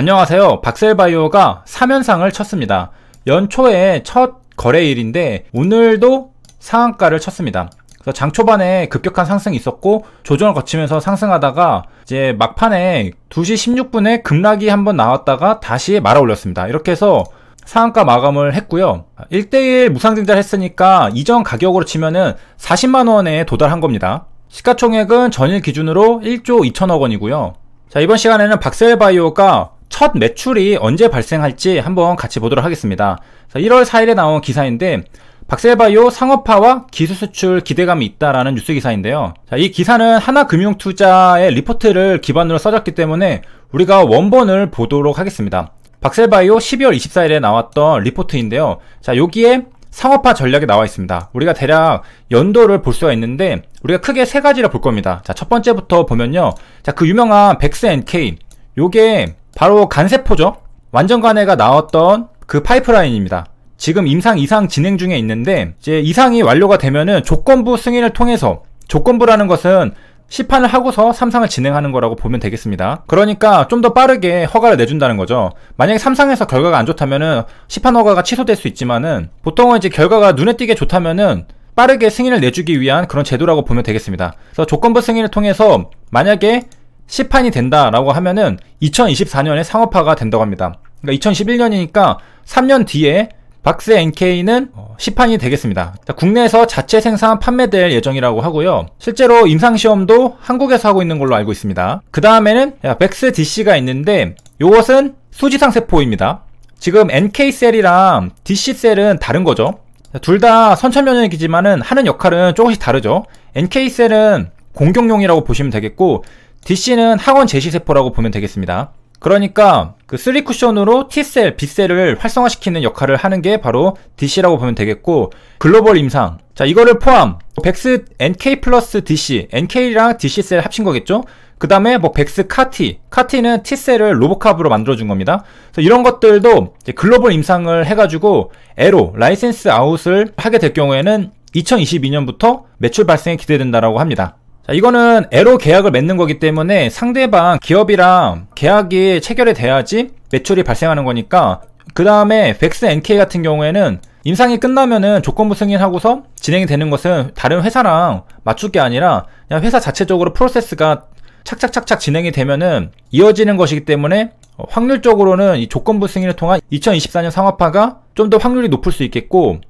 안녕하세요. 박셀바이오가 3연상을 쳤습니다. 연초에 첫 거래일인데 오늘도 상한가를 쳤습니다. 그래서 장 초반에 급격한 상승이 있었고 조정을 거치면서 상승하다가 이제 막판에 2시 16분에 급락이 한번 나왔다가 다시 말아 올렸습니다. 이렇게 해서 상한가 마감을 했고요. 1대1 무상증자를 했으니까 이전 가격으로 치면은 40만원에 도달한 겁니다. 시가총액은 전일 기준으로 1조 2천억 원이고요. 자, 이번 시간에는 박셀바이오가 첫 매출이 언제 발생할지 한번 같이 보도록 하겠습니다. 1월 4일에 나온 기사인데 박셀바이오 상업화와 기술 수출 기대감이 있다라는 뉴스 기사인데요. 자, 이 기사는 하나금융투자의 리포트를 기반으로 써졌기 때문에 우리가 원본을 보도록 하겠습니다. 박셀바이오 12월 24일에 나왔던 리포트인데요. 자, 여기에 상업화 전략이 나와 있습니다. 우리가 대략 연도를 볼 수가 있는데 우리가 크게 세 가지를 볼 겁니다. 자, 첫 번째부터 보면요. 자, 그 유명한 백스 NK 요게 바로 간세포죠. 완전간해가 나왔던 그 파이프라인입니다. 지금 임상 이상 진행 중에 있는데 이제 이상이 완료가 되면은 조건부 승인을 통해서 조건부라는 것은 시판을 하고서 삼상을 진행하는 거라고 보면 되겠습니다. 그러니까 좀 더 빠르게 허가를 내준다는 거죠. 만약에 삼상에서 결과가 안 좋다면은 시판 허가가 취소될 수 있지만은 보통은 이제 결과가 눈에 띄게 좋다면은 빠르게 승인을 내주기 위한 그런 제도라고 보면 되겠습니다. 그래서 조건부 승인을 통해서 만약에 시판이 된다라고 하면은 2024년에 상업화가 된다고 합니다. 그러니까 2 0 1 1년이니까 3년 뒤에 박스 NK는 어, 시판이 되겠습니다. 그러니까 국내에서 자체 생산 판매될 예정이라고 하고요. 실제로 임상시험도 한국에서 하고 있는 걸로 알고 있습니다. 그 다음에는 백스 DC가 있는데 이것은 수지상 세포입니다. 지금 NK셀이랑 DC셀은 다른 거죠. 둘 다 선천면역이지만은 하는 역할은 조금씩 다르죠. NK셀은 공격용이라고 보시면 되겠고 DC는 항원 제시세포라고 보면 되겠습니다. 그러니까 그 3쿠션으로 T셀, B셀을 활성화시키는 역할을 하는 게 바로 DC라고 보면 되겠고 글로벌 임상 자 이거를 포함 백스 NK 플러스 DC NK랑 DC셀 합친 거겠죠? 그 다음에 뭐 백스 카티 카티는 T셀을 로보캅으로 만들어준 겁니다 그래서 이런 것들도 글로벌 임상을 해가지고 에로 라이센스 아웃을 하게 될 경우에는 2022년부터 매출 발생이 기대된다라고 합니다 자, 이거는 애로 계약을 맺는 거기 때문에 상대방 기업이랑 계약이 체결이 돼야지 매출이 발생하는 거니까 그 다음에 백스 NK 같은 경우에는 임상이 끝나면은 조건부 승인하고서 진행이 되는 것은 다른 회사랑 맞출 게 아니라 그냥 회사 자체적으로 프로세스가 착착착착 진행이 되면은 이어지는 것이기 때문에 확률적으로는 이 조건부 승인을 통한 2024년 상업화가 좀 더 확률이 높을 수 있겠고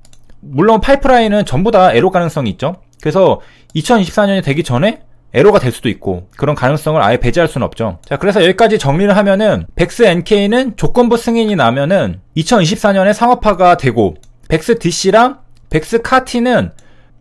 물론 파이프라인은 전부 다 에로 가능성이 있죠. 그래서 2024년이 되기 전에 에러가 될 수도 있고 그런 가능성을 아예 배제할 수는 없죠 자 그래서 여기까지 정리를 하면은 백스 NK는 조건부 승인이 나면은 2024년에 상업화가 되고 백스 DC랑 백스 카티는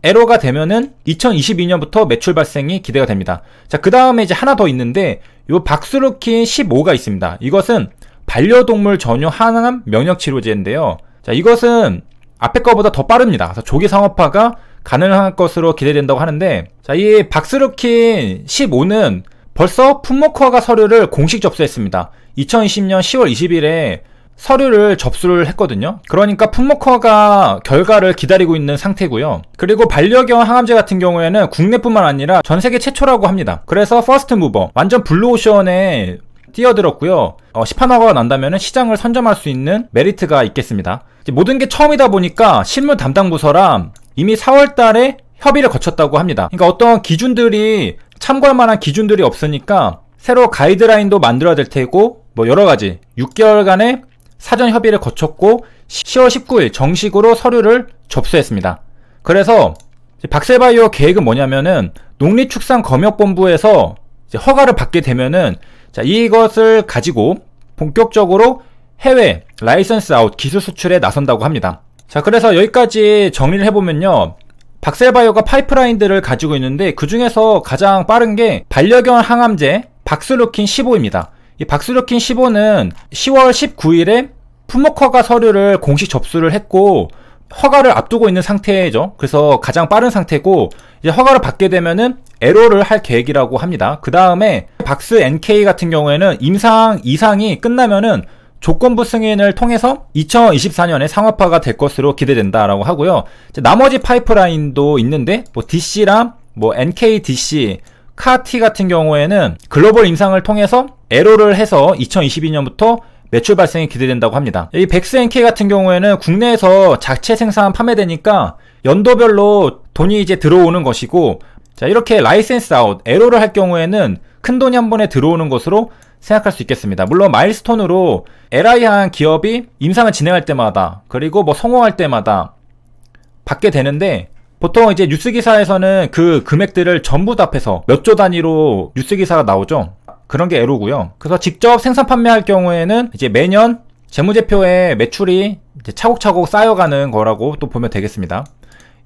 에러가 되면은 2022년부터 매출 발생이 기대가 됩니다 자그 다음에 이제 하나 더 있는데 요박스루킨 15가 있습니다 이것은 반려동물 전용 항암 면역치료제인데요 자 이것은 앞에 거보다 더 빠릅니다 그래서 조기 상업화가 가능한 것으로 기대된다고 하는데 자, 이 박스루킨 15는 벌써 품목허가 서류를 공식 접수했습니다. 2020년 10월 20일에 서류를 접수를 했거든요. 그러니까 품목허가 결과를 기다리고 있는 상태고요. 그리고 반려견 항암제 같은 경우에는 국내뿐만 아니라 전 세계 최초라고 합니다. 그래서 퍼스트 무버, 완전 블루오션에 뛰어들었고요. 어, 시판허가 난다면 시장을 선점할 수 있는 메리트가 있겠습니다. 모든 게 처음이다 보니까 실물 담당 부서랑 이미 4월 달에 협의를 거쳤다고 합니다. 그러니까 어떤 기준들이 참고할 만한 기준들이 없으니까 새로 가이드라인도 만들어야 될 테고 뭐 여러 가지 6개월간의 사전 협의를 거쳤고 10월 19일 정식으로 서류를 접수했습니다. 그래서 박셀바이오 계획은 뭐냐면은 농림축산검역본부에서 허가를 받게 되면은 자, 이것을 가지고 본격적으로 해외 라이선스 아웃 기술 수출에 나선다고 합니다. 자 그래서 여기까지 정리를 해보면요 박셀바이오가 파이프라인들을 가지고 있는데 그 중에서 가장 빠른 게 반려견 항암제 박스루킨 15입니다 이 박스루킨 15는 10월 19일에 품목허가 서류를 공식 접수를 했고 허가를 앞두고 있는 상태죠. 그래서 가장 빠른 상태고 이제 허가를 받게 되면은 에로를 할 계획이라고 합니다. 그 다음에 박스 NK 같은 경우에는 임상 이상이 끝나면은 조건부 승인을 통해서 2024년에 상업화가 될 것으로 기대된다라고 하고요. 나머지 파이프라인도 있는데 뭐 DC랑 뭐 NKDC, 카티 같은 경우에는 글로벌 임상을 통해서 에로를 해서 2022년부터 매출 발생이 기대된다고 합니다. 이 백스 NK 같은 경우에는 국내에서 자체 생산 판매되니까 연도별로 돈이 이제 들어오는 것이고 자 이렇게 라이센스 아웃, 에로를 할 경우에는 큰 돈이 한 번에 들어오는 것으로 생각할 수 있겠습니다. 물론 마일스톤으로 LI한 기업이 임상을 진행할 때마다 그리고 뭐 성공할 때마다 받게 되는데 보통 이제 뉴스 기사에서는 그 금액들을 전부 다 합해서 몇 조 단위로 뉴스 기사가 나오죠. 그런 게 에로고요. 그래서 직접 생산 판매할 경우에는 이제 매년 재무제표에 매출이 차곡차곡 쌓여가는 거라고 또 보면 되겠습니다.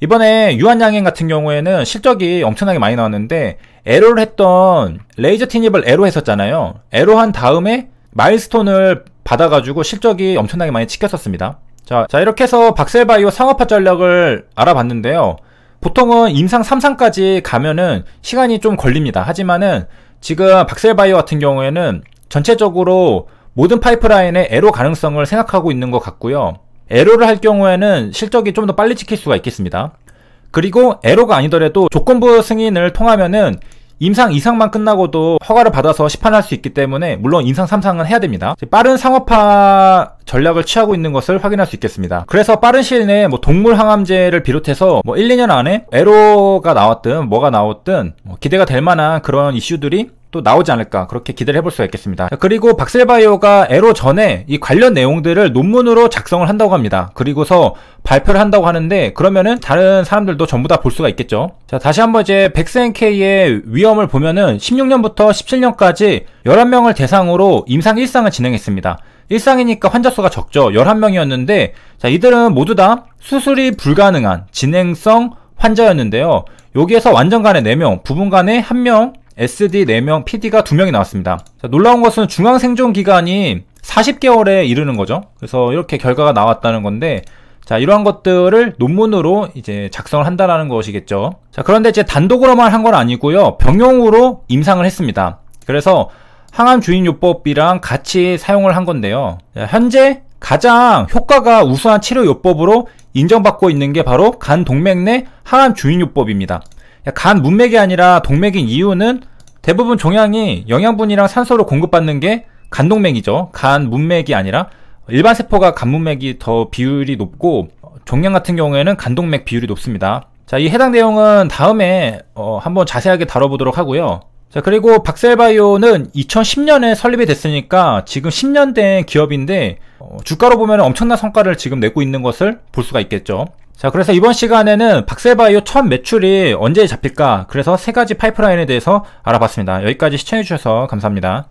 이번에 유한양행 같은 경우에는 실적이 엄청나게 많이 나왔는데 에로를 했던 레이저 티닙을 에로 했었잖아요. 에로 한 다음에 마일스톤을 받아가지고 실적이 엄청나게 많이 찍혔었습니다. 자, 자 이렇게 해서 박셀바이오 상업화 전략을 알아봤는데요. 보통은 임상 3상까지 가면은 시간이 좀 걸립니다. 하지만은 지금 박셀바이오 같은 경우에는 전체적으로 모든 파이프라인의 에로 가능성을 생각하고 있는 것 같고요. 에러를 할 경우에는 실적이 좀 더 빨리 찍힐 수가 있겠습니다. 그리고 에러가 아니더라도 조건부 승인을 통하면은 임상 이상만 끝나고도 허가를 받아서 시판할 수 있기 때문에 물론 임상 3상은 해야 됩니다. 빠른 상업화 전략을 취하고 있는 것을 확인할 수 있겠습니다. 그래서 빠른 시일 내에 뭐 동물 항암제를 비롯해서 뭐 1, 2년 안에 에로가 나왔든 뭐가 나왔든 뭐 기대가 될 만한 그런 이슈들이 또 나오지 않을까 그렇게 기대를 해볼 수가 있겠습니다. 그리고 박셀바이오가 에로 전에 이 관련 내용들을 논문으로 작성을 한다고 합니다. 그리고서 발표를 한다고 하는데 그러면은 다른 사람들도 전부 다 볼 수가 있겠죠. 자 다시 한번 이제 백스케이의 위험을 보면은 16년부터 17년까지 11명을 대상으로 임상 일상을 진행했습니다. 일상이니까 환자 수가 적죠. 11명이었는데 자 이들은 모두 다 수술이 불가능한 진행성 환자였는데요. 여기에서 완전 간에 4명, 부분 간에 1명, SD 4명, PD가 2명이 나왔습니다. 자, 놀라운 것은 중앙 생존 기간이 40개월에 이르는 거죠. 그래서 이렇게 결과가 나왔다는 건데 자 이러한 것들을 논문으로 이제 작성을 한다라는 것이겠죠. 자 그런데 이제 단독으로만 한 건 아니고요. 병용으로 임상을 했습니다. 그래서 항암 주인요법이랑 같이 사용을 한 건데요. 자, 현재 가장 효과가 우수한 치료요법으로 인정받고 있는 게 바로 간 동맥 내 항암 주인요법입니다간 문맥이 아니라 동맥인 이유는 대부분 종양이 영양분이랑 산소를 공급받는 게 간동맥이죠. 간 문맥이 아니라 일반 세포가 간 문맥이 더 비율이 높고 종양 같은 경우에는 간동맥 비율이 높습니다. 자, 이 해당 내용은 다음에 어, 한번 자세하게 다뤄보도록 하고요. 자, 그리고 박셀바이오는 2010년에 설립이 됐으니까 지금 10년 된 기업인데 어, 주가로 보면 엄청난 성과를 지금 내고 있는 것을 볼 수가 있겠죠. 자 그래서 이번 시간에는 박셀바이오 첫 매출이 언제 잡힐까 그래서 세 가지 파이프라인에 대해서 알아봤습니다. 여기까지 시청해주셔서 감사합니다.